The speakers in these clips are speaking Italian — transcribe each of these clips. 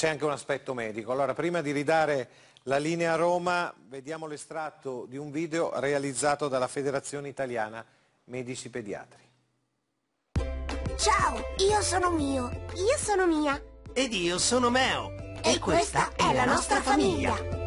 C'è anche un aspetto medico. Allora, prima di ridare la linea a Roma, vediamo l'estratto di un video realizzato dalla Federazione Italiana Medici Pediatri. Ciao, io sono Mio, io sono Mia. Ed io sono Meo. E, e questa, questa, è la nostra famiglia. famiglia.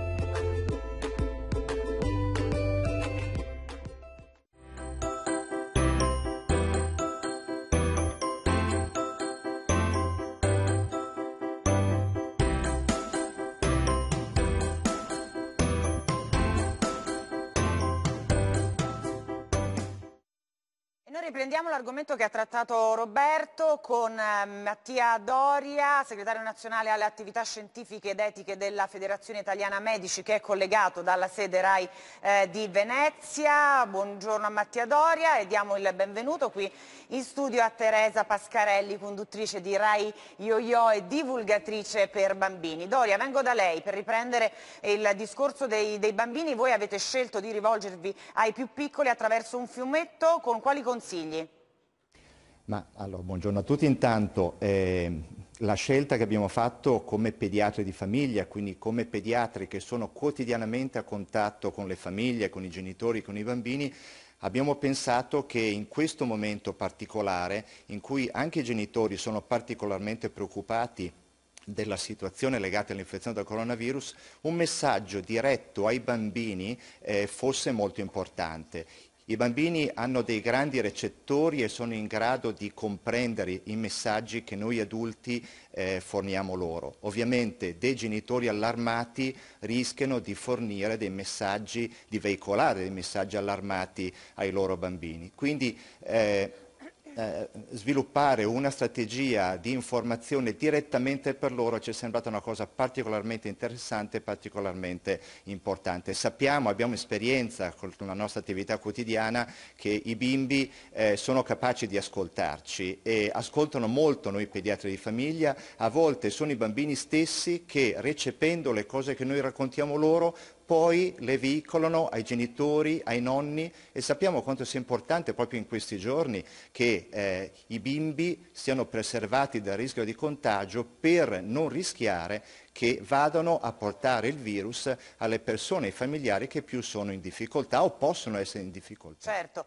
Noi riprendiamo l'argomento che ha trattato Roberto con ehm, Mattia Doria, segretario nazionale alle attività scientifiche ed etiche della Federazione Italiana Medici che è collegato dalla sede RAI eh, di Venezia. Buongiorno a Mattia Doria e diamo il benvenuto qui in studio a Teresa Pascarelli, conduttrice di RAI YoYo e divulgatrice per bambini. Doria, vengo da lei per riprendere il discorso dei, dei bambini. Voi avete scelto di rivolgervi ai più piccoli attraverso un fiumetto con quali consigli consigli? Ma, allora, buongiorno a tutti. Intanto eh, la scelta che abbiamo fatto come pediatri di famiglia, quindi come pediatri che sono quotidianamente a contatto con le famiglie, con i genitori, con i bambini, abbiamo pensato che in questo momento particolare, in cui anche i genitori sono particolarmente preoccupati della situazione legata all'infezione del coronavirus, un messaggio diretto ai bambini eh, fosse molto importante. I bambini hanno dei grandi recettori e sono in grado di comprendere i messaggi che noi adulti eh, forniamo loro. Ovviamente dei genitori allarmati rischiano di fornire dei messaggi, di veicolare dei messaggi allarmati ai loro bambini. Quindi eh, eh, sviluppare una strategia di informazione direttamente per loro ci è sembrata una cosa particolarmente interessante e particolarmente importante. Sappiamo, abbiamo esperienza con la nostra attività quotidiana che i bimbi eh, sono capaci di ascoltarci e ascoltano molto noi pediatri di famiglia, a volte sono i bambini stessi che recependo le cose che noi raccontiamo loro poi le veicolano ai genitori, ai nonni e sappiamo quanto sia importante proprio in questi giorni che eh, i bimbi siano preservati dal rischio di contagio per non rischiare che vadano a portare il virus alle persone, ai familiari che più sono in difficoltà o possono essere in difficoltà. Certo.